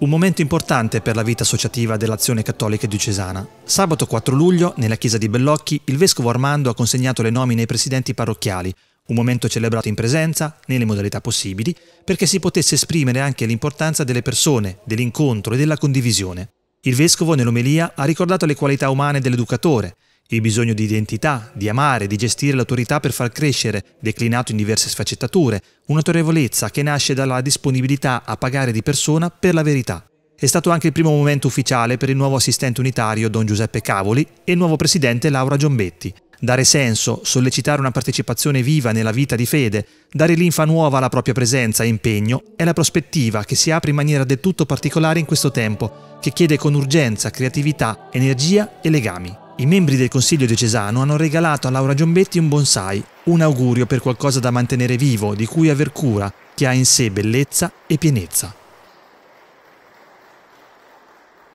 Un momento importante per la vita associativa dell'Azione Cattolica Diocesana. Sabato 4 luglio, nella chiesa di Bellocchi, il vescovo Armando ha consegnato le nomine ai presidenti parrocchiali, un momento celebrato in presenza, nelle modalità possibili, perché si potesse esprimere anche l'importanza delle persone, dell'incontro e della condivisione. Il vescovo nell'omelia ha ricordato le qualità umane dell'educatore, il bisogno di identità, di amare, di gestire l'autorità per far crescere, declinato in diverse sfaccettature, un'autorevolezza che nasce dalla disponibilità a pagare di persona per la verità. È stato anche il primo momento ufficiale per il nuovo assistente unitario Don Giuseppe Cavoli e il nuovo presidente Laura Giombetti. Dare senso, sollecitare una partecipazione viva nella vita di fede, dare linfa nuova alla propria presenza e impegno è la prospettiva che si apre in maniera del tutto particolare in questo tempo, che chiede con urgenza creatività, energia e legami. I membri del Consiglio diocesano hanno regalato a Laura Giombetti un bonsai, un augurio per qualcosa da mantenere vivo, di cui aver cura, che ha in sé bellezza e pienezza.